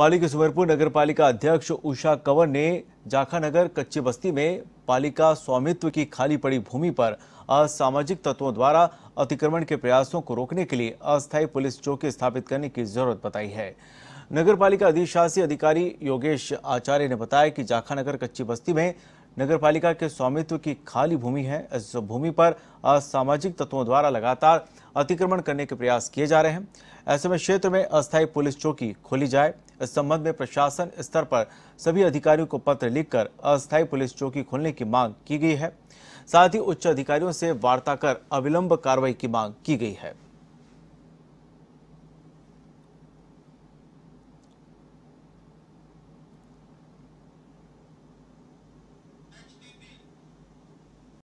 के सुमेरपुर नगर पालिका अध्यक्ष उषा कंवर ने जाखानगर कच्ची बस्ती में पालिका स्वामित्व की खाली पड़ी भूमि पर असामाजिक तत्वों द्वारा अतिक्रमण के प्रयासों को रोकने के लिए अस्थायी पुलिस चौकी स्थापित करने की जरूरत बताई है नगर पालिका अधिशासी अधिकारी योगेश आचार्य ने बताया कि जाखानगर कच्ची बस्ती में नगर पालिका के स्वामित्व की खाली भूमि है इस भूमि पर असामाजिक तत्वों द्वारा लगातार अतिक्रमण करने के प्रयास किए जा रहे हैं ऐसे में क्षेत्र में अस्थायी पुलिस चौकी खोली जाए इस संबंध में प्रशासन स्तर पर सभी अधिकारियों को पत्र लिखकर अस्थायी पुलिस चौकी खोलने की मांग की गई है साथ ही उच्च अधिकारियों से वार्ता कर अविलंब कार्रवाई की मांग की गई है